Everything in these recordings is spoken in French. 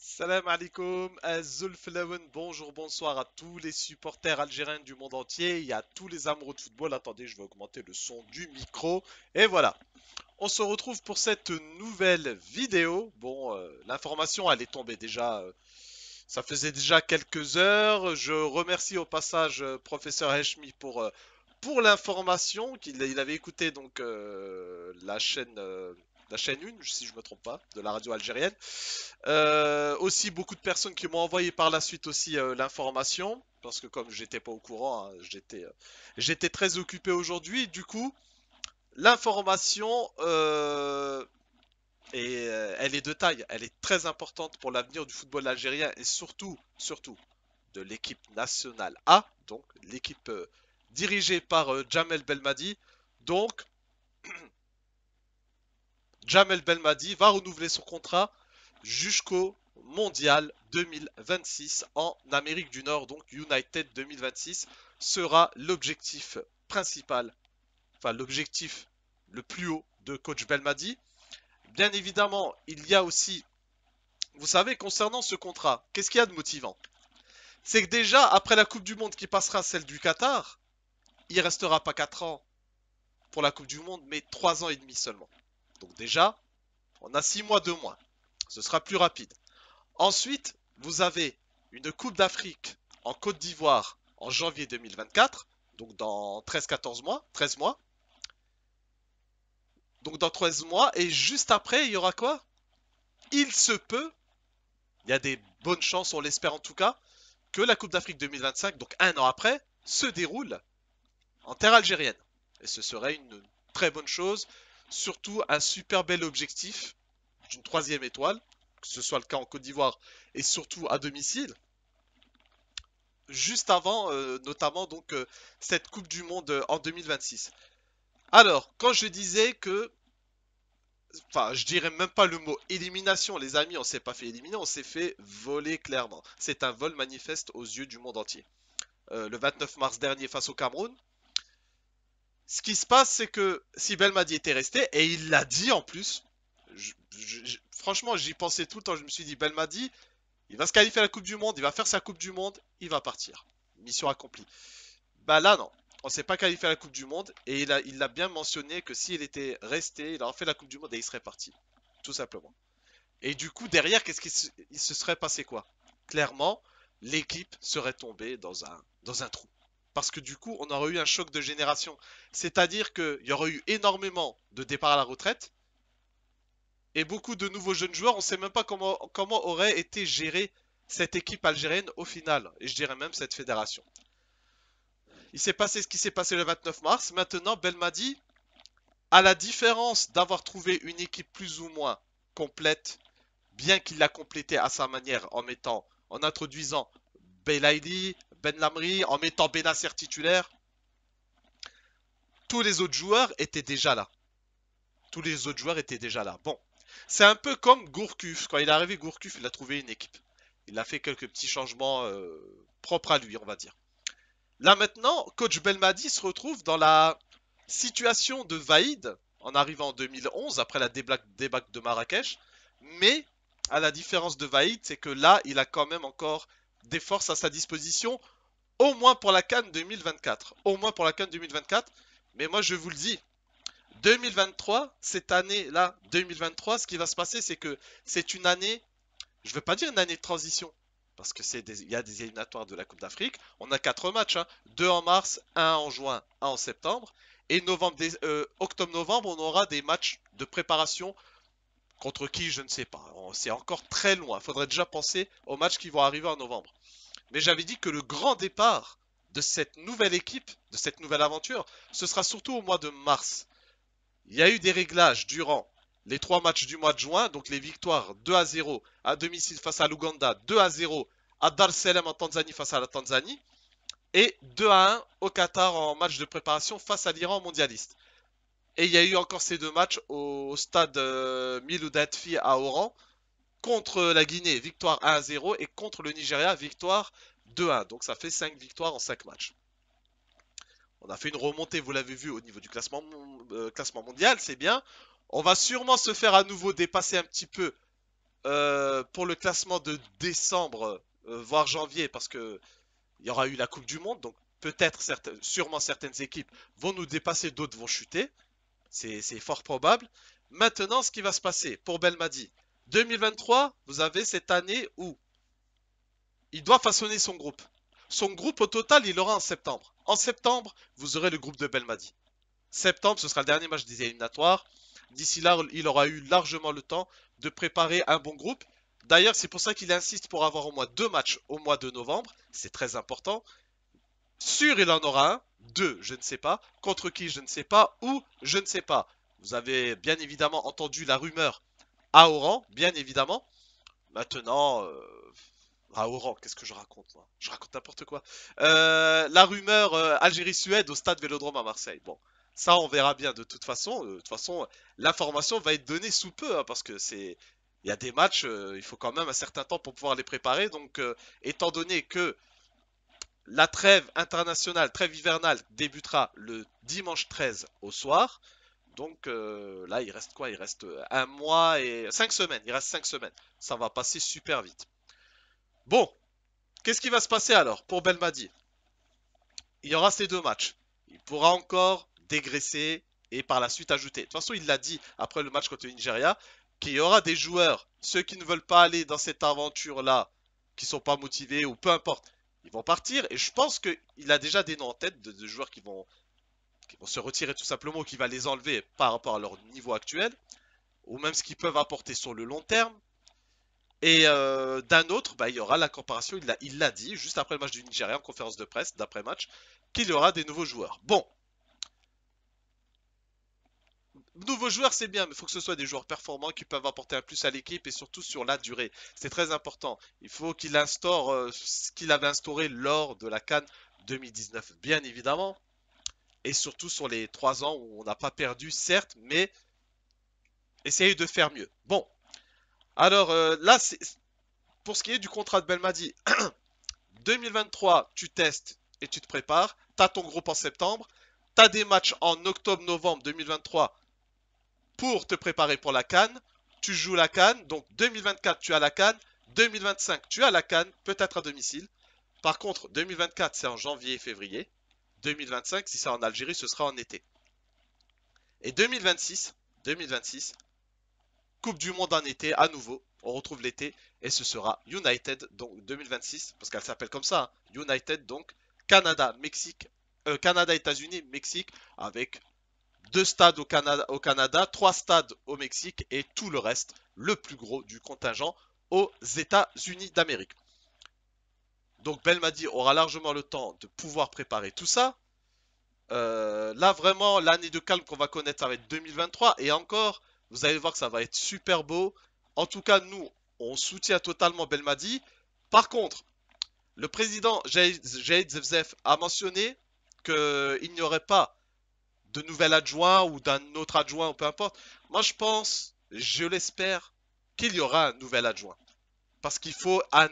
Salam alaikum, bonjour, bonsoir à tous les supporters algériens du monde entier et à tous les amoureux de football. Attendez, je vais augmenter le son du micro. Et voilà, on se retrouve pour cette nouvelle vidéo. Bon, euh, l'information, elle est tombée déjà, euh, ça faisait déjà quelques heures. Je remercie au passage euh, professeur Heshmi pour, pour l'information qu'il avait écouté donc la chaîne la chaîne 1, si je ne me trompe pas, de la radio algérienne. Euh, aussi, beaucoup de personnes qui m'ont envoyé par la suite aussi euh, l'information, parce que comme j'étais pas au courant, hein, euh, j'étais très occupé aujourd'hui. Du coup, l'information, elle est de taille, elle est très importante pour l'avenir du football algérien et surtout, surtout, de l'équipe nationale A, donc l'équipe dirigée par Jamel Belmadi. Donc, Jamel Belmadi va renouveler son contrat jusqu'au mondial 2026 en Amérique du Nord. Donc United 2026 sera l'objectif principal, enfin l'objectif le plus haut de coach Belmadi. Bien évidemment, il y a aussi, vous savez, concernant ce contrat, qu'est-ce qu'il y a de motivant C'est que déjà, après la Coupe du Monde qui passera celle du Qatar, il restera pas 4 ans pour la Coupe du Monde, mais 3 ans et demi seulement. Donc déjà, on a 6 mois de mois. Ce sera plus rapide. Ensuite, vous avez une Coupe d'Afrique en Côte d'Ivoire en janvier 2024, donc dans 13-14 mois, 13 mois. Donc dans 13 mois, et juste après, il y aura quoi Il se peut, il y a des bonnes chances, on l'espère en tout cas, que la Coupe d'Afrique 2025, donc un an après, se déroule en terre algérienne. Et ce serait une très bonne chose Surtout un super bel objectif d'une troisième étoile, que ce soit le cas en Côte d'Ivoire et surtout à domicile. Juste avant, euh, notamment, donc euh, cette Coupe du Monde euh, en 2026. Alors, quand je disais que Enfin, je dirais même pas le mot élimination, les amis. On s'est pas fait éliminer, on s'est fait voler clairement. C'est un vol manifeste aux yeux du monde entier. le 29 mars dernier, face au Cameroun, ce qui se passe, c'est que si Belmadi était resté, et il l'a dit en plus, franchement, j'y pensais tout le temps. Je me suis dit, Belmadi, il va se qualifier à la Coupe du Monde, il va faire sa Coupe du Monde, il va partir. Mission accomplie. Bah là, non. On ne s'est pas qualifié à la Coupe du Monde. Et il a, il l'a bien mentionné que s'il était resté, il aurait fait la Coupe du Monde et il serait parti. Tout simplement. Et du coup, derrière, qu'est-ce qu'il se, se serait passé quoi Clairement, l'équipe serait tombée dans un, dans un trou parce que du coup, on aurait eu un choc de génération. C'est-à-dire qu'il y aurait eu énormément de départs à la retraite et beaucoup de nouveaux jeunes joueurs. On ne sait même pas comment, aurait été gérée cette équipe algérienne au final, et je dirais même cette fédération. Il s'est passé ce qui s'est passé le 29 mars. Maintenant, Belmadi, à la différence d'avoir trouvé une équipe plus ou moins complète, bien qu'il l'a complétée à sa manière en mettant, en introduisant Belaïdi, ben Lamri, en mettant Benacer titulaire, tous les autres joueurs étaient déjà là. Tous les autres joueurs étaient déjà là. Bon, c'est un peu comme Gourcuff. Quand il est arrivé, Gourcuff, il a trouvé une équipe. Il a fait quelques petits changements euh, propres à lui, on va dire. Là maintenant, coach Belmadi se retrouve dans la situation de Vaïd en arrivant en 2011 après la débâcle de Marrakech. Mais à la différence de Vaïd, c'est que là, il a quand même encore des forces à sa disposition, au moins pour la Cannes 2024. Au moins pour la Cannes 2024. Mais moi, je vous le dis, 2023, cette année-là, 2023, ce qui va se passer, c'est que c'est une année, je ne veux pas dire une année de transition, parce que c'est il y a des éliminatoires de la Coupe d'Afrique. On a quatre matchs, hein, deux en mars, un en juin, un en septembre, et novembre, euh, octobre-novembre, on aura des matchs de préparation Contre qui, je ne sais pas. C'est encore très loin. Il faudrait déjà penser aux matchs qui vont arriver en novembre. Mais j'avais dit que le grand départ de cette nouvelle équipe, de cette nouvelle aventure, ce sera surtout au mois de mars. Il y a eu des réglages durant les trois matchs du mois de juin, donc les victoires 2 à 0 à domicile face à l'Ouganda, 2 à 0 à Dar en Tanzanie face à la Tanzanie, et 2 à 1 au Qatar en match de préparation face à l'Iran mondialiste. Et il y a eu encore ces deux matchs au stade euh, Miloudatfi à Oran contre la Guinée, victoire 1-0, et contre le Nigeria, victoire 2-1. Donc ça fait 5 victoires en 5 matchs. On a fait une remontée, vous l'avez vu, au niveau du euh, classement, mondial, c'est bien. On va sûrement se faire à nouveau dépasser un petit peu euh, pour le classement de décembre, euh, voire janvier, parce qu'il y aura eu la Coupe du Monde, donc peut-être sûrement certaines équipes vont nous dépasser, d'autres vont chuter. C'est fort probable. Maintenant, ce qui va se passer pour Belmadi. 2023, vous avez cette année où il doit façonner son groupe. Son groupe, au total, il aura en septembre. En septembre, vous aurez le groupe de Belmadi. Septembre, ce sera le dernier match des éliminatoires. D'ici là, il aura eu largement le temps de préparer un bon groupe. D'ailleurs, c'est pour ça qu'il insiste pour avoir au moins deux matchs au mois de novembre. C'est très important sûr il en aura un, deux, je ne sais pas, contre qui, je ne sais pas, ou je ne sais pas. Vous avez bien évidemment entendu la rumeur à Oran, bien évidemment. Maintenant, euh, à Oran, qu'est-ce que je raconte moi Je raconte n'importe quoi. Euh, la rumeur euh, Algérie-Suède au stade Vélodrome à Marseille. Bon, ça on verra bien de toute façon. De toute façon, l'information va être donnée sous peu, hein, parce que c'est... Il y a des matchs, il faut quand même un certain temps pour pouvoir les préparer. Donc, étant donné que la trêve internationale, trêve hivernale, débutera le dimanche 13 au soir. Donc euh, là, il reste quoi Il reste euh, un mois et cinq semaines. Il reste cinq semaines. Ça va passer super vite. Bon, qu'est-ce qui va se passer alors pour Belmadi Il y aura ces deux matchs. Il pourra encore dégraisser et par la suite ajouter. De toute façon, il l'a dit après le match contre le Nigeria qu'il y aura des joueurs, ceux qui ne veulent pas aller dans cette aventure-là, qui ne sont pas motivés ou peu importe, ils vont partir. Et je pense qu'il a déjà des noms en tête de, joueurs qui vont, se retirer tout simplement, ou qui va les enlever par rapport à leur niveau actuel, ou même ce qu'ils peuvent apporter sur le long terme. Et euh, d'un autre, bah, il y aura la comparaison, il l'a dit, juste après le match du Nigeria en conférence de presse, d'après match, qu'il y aura des nouveaux joueurs. Bon, Nouveaux joueurs, c'est bien, mais il faut que ce soit des joueurs performants qui peuvent apporter un plus à l'équipe et surtout sur la durée. C'est très important. Il faut qu'il instaure euh, ce qu'il avait instauré lors de la Cannes 2019, bien évidemment. Et surtout sur les trois ans où on n'a pas perdu, certes, mais essayer de faire mieux. Bon. Alors euh, là, là, pour ce qui est du contrat de Belmadi, 2023, tu testes et tu te prépares. Tu as ton groupe en septembre. Tu as des matchs en octobre-novembre 2023 pour te préparer pour la Cannes. Tu joues la Cannes, donc 2024 tu as la Cannes, 2025 tu as la Cannes, peut-être à domicile. Par contre, 2024 c'est en janvier et février. 2025, si c'est en Algérie, ce sera en été. Et 2026, 2026, Coupe du Monde en été à nouveau. On retrouve l'été et ce sera United, donc 2026, parce qu'elle s'appelle comme ça. Hein. United, donc Canada, Mexique, euh, Canada, États-Unis, Mexique, avec deux stades au Canada, au trois stades au Mexique et tout le reste, le plus gros du contingent aux États-Unis d'Amérique. Donc Belmadi aura largement le temps de pouvoir préparer tout ça. Euh, là vraiment l'année de calme qu'on va connaître ça va être 2023 et encore vous allez voir que ça va être super beau. En tout cas nous on soutient totalement Belmadi. Par contre le président Jaid a mentionné qu'il n'y aurait pas de nouvel adjoint ou d'un autre adjoint, ou peu importe. Moi, je pense, je l'espère, qu'il y aura un nouvel adjoint. Parce qu'il faut un,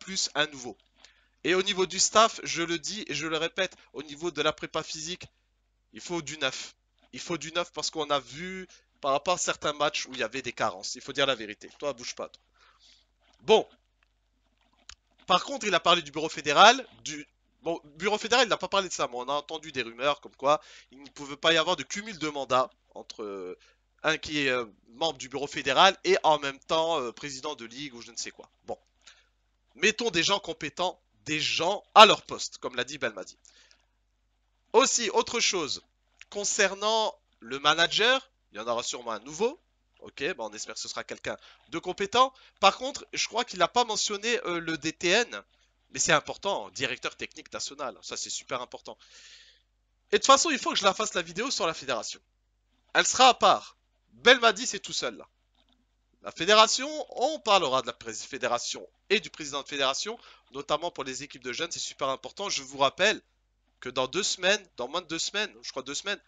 plus, un nouveau. Et au niveau du staff, je le dis et je le répète, au niveau de la prépa physique, il faut du neuf. Il faut du neuf parce qu'on a vu par rapport à certains matchs où il y avait des carences. Il faut dire la vérité. Toi, bouge pas. Bon. Par contre, il a parlé du bureau fédéral, du, Bon, Bureau fédéral, il n'a pas parlé de ça, mais on a entendu des rumeurs comme quoi il ne pouvait pas y avoir de cumul de mandats entre euh, un qui est euh, membre du bureau fédéral et en même temps euh, président de ligue ou je ne sais quoi. Bon. Mettons des gens compétents, des gens à leur poste, comme l'a dit Belmadi. Aussi, autre chose, concernant le manager, il y en aura sûrement un nouveau. Ok, bah on espère que ce sera quelqu'un de compétent. Par contre, je crois qu'il n'a pas mentionné le DTN. Mais c'est important, directeur technique national, ça c'est super important. Et de toute façon, il faut que je la fasse la vidéo sur la fédération. Elle sera à part. Belmadi, c'est tout seul là. La fédération, on parlera de la fédération et du président de fédération, notamment pour les équipes de jeunes, c'est super important. Je vous rappelle que dans deux semaines, dans moins de deux semaines, je crois deux semaines,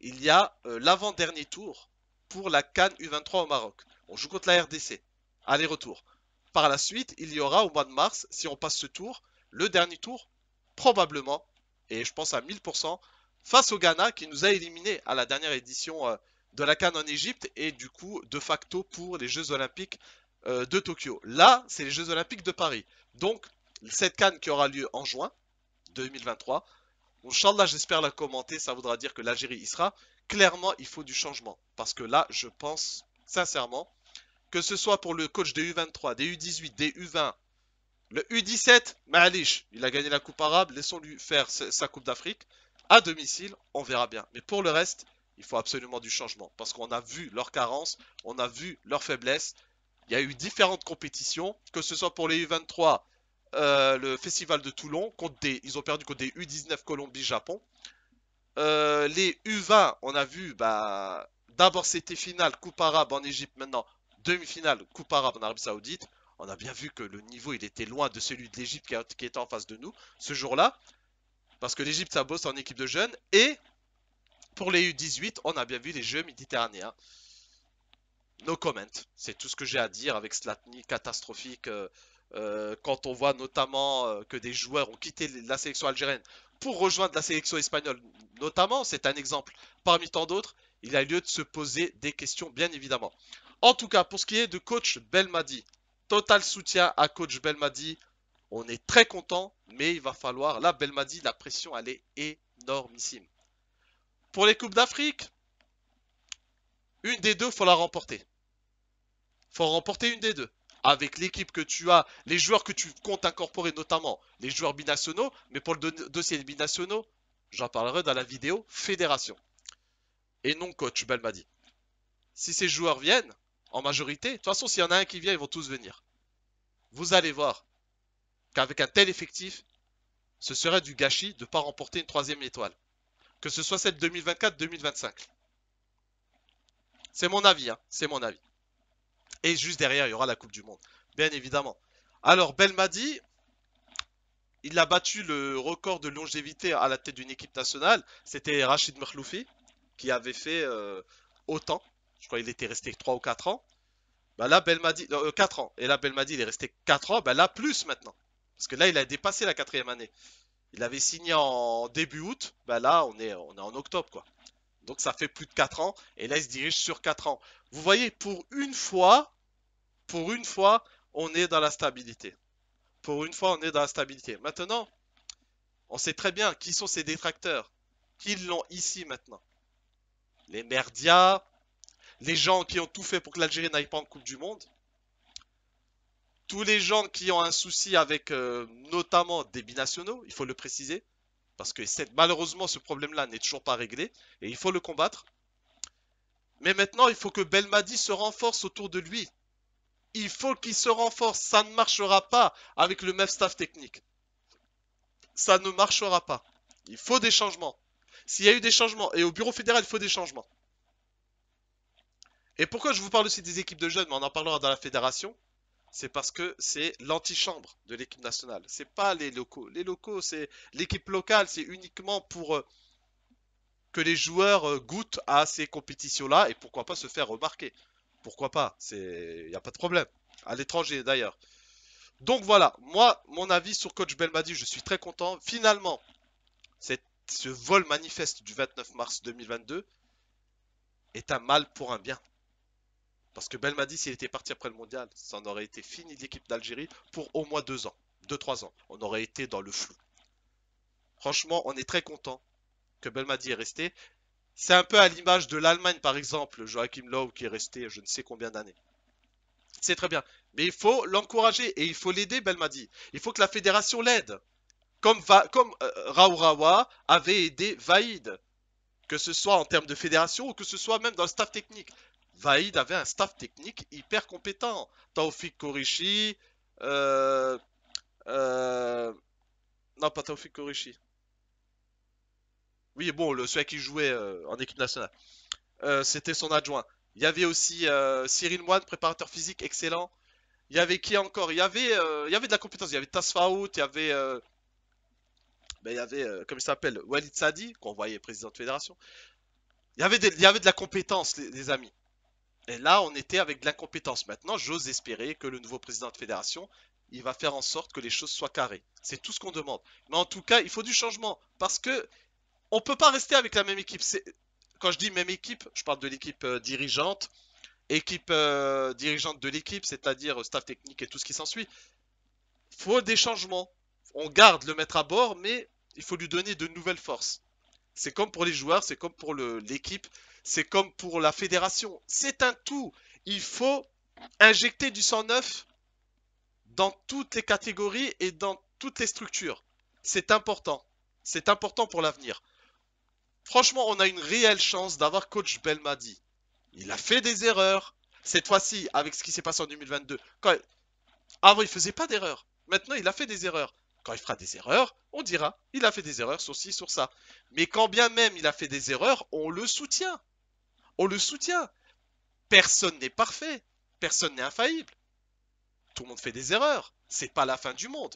il y a euh, l'avant-dernier tour pour la Cannes U23 au Maroc. On joue contre la RDC. Aller-retour. Par la suite, il y aura au mois de mars, si on passe ce tour, le dernier tour, probablement, et je pense à 1000%, face au Ghana qui nous a éliminés à la dernière édition euh, de la Cannes en Égypte et du coup, de facto, pour les Jeux Olympiques euh, de Tokyo. Là, c'est les Jeux Olympiques de Paris. Donc, cette Cannes qui aura lieu en juin 2023, là, j'espère la commenter, ça voudra dire que l'Algérie y sera. Clairement, il faut du changement. Parce que là, je pense sincèrement que ce soit pour le coach des U23, des U18, des U20, le U17, Malish, il a gagné la Coupe arabe, laissons-lui faire sa Coupe d'Afrique. À domicile, on verra bien. Mais pour le reste, il faut absolument du changement. Parce qu'on a vu leurs carences, on a vu leurs faiblesses. Il y a eu différentes compétitions, que ce soit pour les U23, euh, le festival de Toulon, contre des, ils ont perdu contre des U19 Colombie-Japon. Euh, les U20, on a vu, bah, d'abord c'était finale, Coupe arabe en Égypte, maintenant Demi-finale, Coupe arabe en Arabie Saoudite. On a bien vu que le niveau, il était loin de celui de l'Égypte qui, était en face de nous ce jour-là. Parce que l'Égypte, ça bosse en équipe de jeunes. Et pour les U18, on a bien vu les Jeux méditerranéens. No comment. C'est tout ce que j'ai à dire avec nuit catastrophique. Euh, euh, quand on voit notamment euh, que des joueurs ont quitté la sélection algérienne pour rejoindre la sélection espagnole, notamment, c'est un exemple parmi tant d'autres. Il a lieu de se poser des questions, bien évidemment. En tout cas, pour ce qui est de coach Belmadi, total soutien à coach Belmadi. On est très content, mais il va falloir. Là, Belmadi, la pression, elle est énormissime. Pour les Coupes d'Afrique, une des deux, faut la remporter. faut remporter une des deux. Avec l'équipe que tu as, les joueurs que tu comptes incorporer, notamment les joueurs binationaux. Mais pour le dossier des binationaux, j'en parlerai dans la vidéo Fédération. Et non coach Belmadi. Si ces joueurs viennent, en majorité. De toute façon, s'il y en a un qui vient, ils vont tous venir. Vous allez voir qu'avec un tel effectif, ce serait du gâchis de ne pas remporter une troisième étoile. Que ce soit cette 2024-2025. C'est mon avis, hein. c'est mon avis. Et juste derrière, il y aura la Coupe du Monde, bien évidemment. Alors, Belmadi, il a battu le record de longévité à la tête d'une équipe nationale. C'était Rachid Merloufi qui avait fait euh, autant je crois qu'il était resté 3 ou 4 ans. Bah là, Belmadi, euh, 4 euh, ans. Et là, Belmadi, il est resté 4 ans. Bah, là, plus maintenant. Parce que là, il a dépassé la quatrième année. Il avait signé en début août. Bah là, on est, on est en octobre, quoi. Donc ça fait plus de 4 ans. Et là, il se dirige sur 4 ans. Vous voyez, pour une fois, pour une fois, on est dans la stabilité. Pour une fois, on est dans la stabilité. Maintenant, on sait très bien qui sont ces détracteurs. Qui l'ont ici maintenant Les merdias, les gens qui ont tout fait pour que l'Algérie n'aille pas en Coupe du Monde, tous les gens qui ont un souci avec euh, notamment des binationaux, il faut le préciser, parce que malheureusement ce problème-là n'est toujours pas réglé, et il faut le combattre. Mais maintenant, il faut que Belmadi se renforce autour de lui. Il faut qu'il se renforce, ça ne marchera pas avec le même staff technique. Ça ne marchera pas. Il faut des changements. S'il y a eu des changements, et au bureau fédéral, il faut des changements. Et pourquoi je vous parle aussi des équipes de jeunes, mais on en parlera dans la fédération c'est parce que c'est l'antichambre de l'équipe nationale. C'est pas les locaux. Les locaux, c'est l'équipe locale, c'est uniquement pour euh, que les joueurs euh, goûtent à ces compétitions-là et pourquoi pas se faire remarquer. Pourquoi pas il n'y a pas de problème. À l'étranger d'ailleurs. Donc voilà, moi, mon avis sur coach Belmadi, je suis très content. Finalement, ce vol manifeste du 29 mars 2022 est un mal pour un bien. Parce que Belmadi, s'il était parti après le mondial, ça en aurait été fini l'équipe d'Algérie pour au moins deux ans, deux, trois ans. On aurait été dans le flou. Franchement, on est très content que Belmadi est resté. C'est un peu à l'image de l'Allemagne, par exemple, Joachim Löw qui est resté je ne sais combien d'années. C'est très bien. Mais il faut l'encourager et il faut l'aider, Belmadi. Il faut que la fédération l'aide. Comme, Va comme euh, avait aidé Vaïd. Que ce soit en termes de fédération ou que ce soit même dans le staff technique. Vaïd avait un staff technique hyper compétent. Taufik Korishi. Euh, euh, non, pas Taufik Korishi. Oui, bon, le, celui qui jouait euh, en équipe nationale. C'était son adjoint. Il y avait aussi Cyril Moine, préparateur physique excellent. Il y avait qui encore il y avait, il y avait de la compétence. Il y avait Tasfaout, il y avait. Ben, il y avait, il s'appelle, Walid Sadi, qu'on voyait président de fédération. Il y avait, avait de la compétence, les amis. Et là, on était avec de l'incompétence. Maintenant, j'ose espérer que le nouveau président de fédération, il va faire en sorte que les choses soient carrées. C'est tout ce qu'on demande. Mais en tout cas, il faut du changement parce que on peut pas rester avec la même équipe. Quand je dis même équipe, je parle de l'équipe euh, dirigeante, équipe euh, dirigeante de l'équipe, c'est-à-dire euh, staff technique et tout ce qui s'ensuit. Faut des changements. On garde le maître à bord, mais il faut lui donner de nouvelles forces. C'est comme pour les joueurs, c'est comme pour l'équipe, c'est comme pour la fédération. C'est un tout. Il faut injecter du sang neuf dans toutes les catégories et dans toutes les structures. C'est important. C'est important pour l'avenir. Franchement, on a une réelle chance d'avoir coach Belmadi. Il a fait des erreurs. Cette fois-ci, avec ce qui s'est passé en 2022. Avant, il faisait pas d'erreurs. Maintenant, il a fait des erreurs. Quand il fera des erreurs, on dira il a fait des erreurs sur ci, sur ça. Mais quand bien même il a fait des erreurs, on le soutient. On le soutient. Personne n'est parfait. Personne n'est infaillible. Tout le monde fait des erreurs. C'est pas la fin du monde.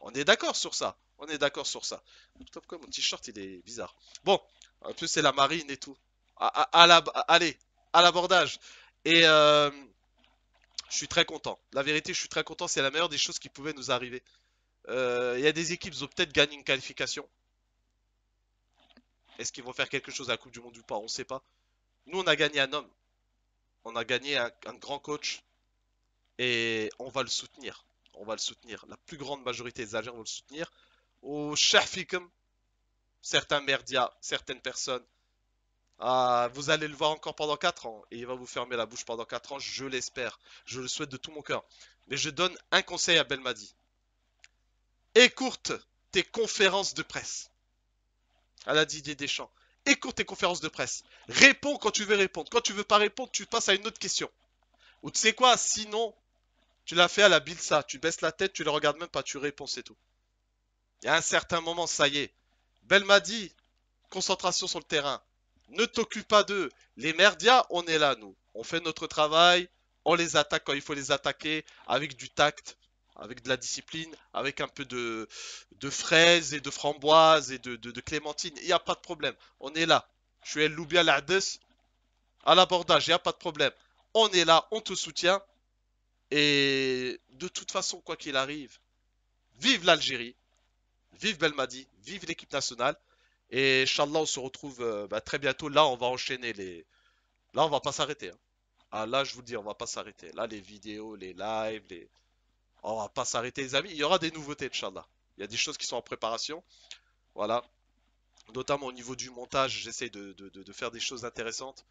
On est d'accord sur ça. On est d'accord sur ça. mon t-shirt il est bizarre. Bon, en plus c'est la marine et tout. allez, à l'abordage. Et euh, je suis très content. La vérité, je suis très content. C'est la meilleure des choses qui pouvaient nous arriver. Euh, il y a des équipes qui ont peut-être gagné une qualification. Est-ce qu'ils vont faire quelque chose à la Coupe du Monde ou pas On ne sait pas. Nous, on a gagné un homme. On a gagné un, grand coach. Et on va le soutenir. On va le soutenir. La plus grande majorité des agents vont le soutenir. Au Shafikum, certains merdias, certaines personnes. Ah, vous allez le voir encore pendant 4 ans. Et il va vous fermer la bouche pendant 4 ans, je l'espère. Je le souhaite de tout mon cœur. Mais je donne un conseil à Belmadi écoute tes conférences de presse. À la Didier Deschamps. Écoute tes conférences de presse. Réponds quand tu veux répondre. Quand tu veux pas répondre, tu passes à une autre question. Ou tu sais quoi, sinon, tu l'as fait à la Bilsa. Tu baisses la tête, tu les regardes même pas, tu réponds, c'est tout. il y a un certain moment, ça y est. dit concentration sur le terrain. Ne t'occupe pas d'eux. Les merdias, on est là, nous. On fait notre travail. On les attaque quand il faut les attaquer avec du tact, avec de la discipline, avec un peu de, fraises et de framboises et de, clémentines. Il n'y a pas de problème. On est là. Je suis El Loubial à l'abordage. Il n'y a pas de problème. On est là. On te soutient. Et de toute façon, quoi qu'il arrive, vive l'Algérie. Vive Belmadi. Vive l'équipe nationale. Et Inch'Allah, on se retrouve euh, bah, très bientôt. Là, on va enchaîner les. Là, on va pas s'arrêter. Hein. Ah, là, je vous le dis, on va pas s'arrêter. Là, les vidéos, les lives, les. On va pas s'arrêter les amis. Il y aura des nouveautés, Inch'Allah. Il y a des choses qui sont en préparation. Voilà. Notamment au niveau du montage, j'essaye de, faire des choses intéressantes.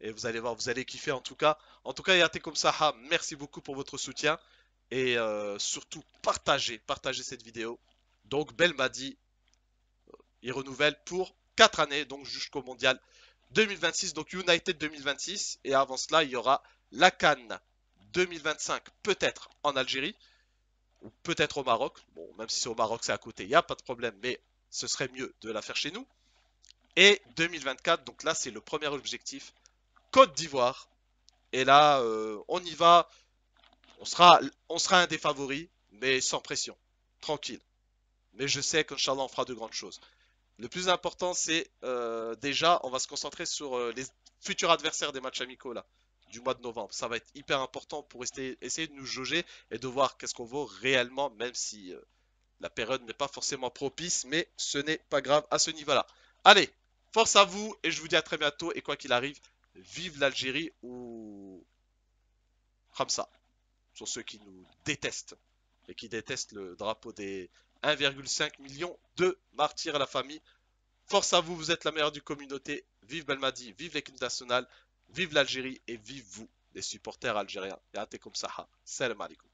Et vous allez voir, vous allez kiffer en tout cas. En tout cas, Yate comme ça, merci beaucoup pour votre soutien. Et euh, surtout, partagez, partagez cette vidéo. Donc, Bel m'a euh, il renouvelle pour 4 années, donc jusqu'au mondial 2026, donc United 2026. Et avant cela, il y aura la Cannes 2025, peut-être en Algérie, ou peut-être au Maroc. Bon, même si c'est au Maroc, c'est à côté, il n'y a pas de problème, mais ce serait mieux de la faire chez nous. Et 2024, donc là, c'est le premier objectif, Côte d'Ivoire. Et là, euh, on y va. On sera, on sera un des favoris, mais sans pression, tranquille. Mais je sais qu'Inch'Allah, on fera de grandes choses. Le plus important, c'est euh, déjà, on va se concentrer sur euh, les futurs adversaires des matchs amicaux là du mois de novembre. Ça va être hyper important pour essayer, de nous jauger et de voir qu'est-ce qu'on vaut réellement, même si euh, la période n'est pas forcément propice, mais ce n'est pas grave à ce niveau-là. Allez, force à vous et je vous dis à très bientôt. Et quoi qu'il arrive, vive l'Algérie ou Ramsa. Sur ceux qui nous détestent et qui détestent le drapeau des 1,5 million de martyrs à la famille. Force à vous, vous êtes la meilleure du communauté. Vive Belmadi, vive l'équipe nationale. Vive l'Algérie et vive vous, les supporters algériens. Et comme ça. Salam alaikum.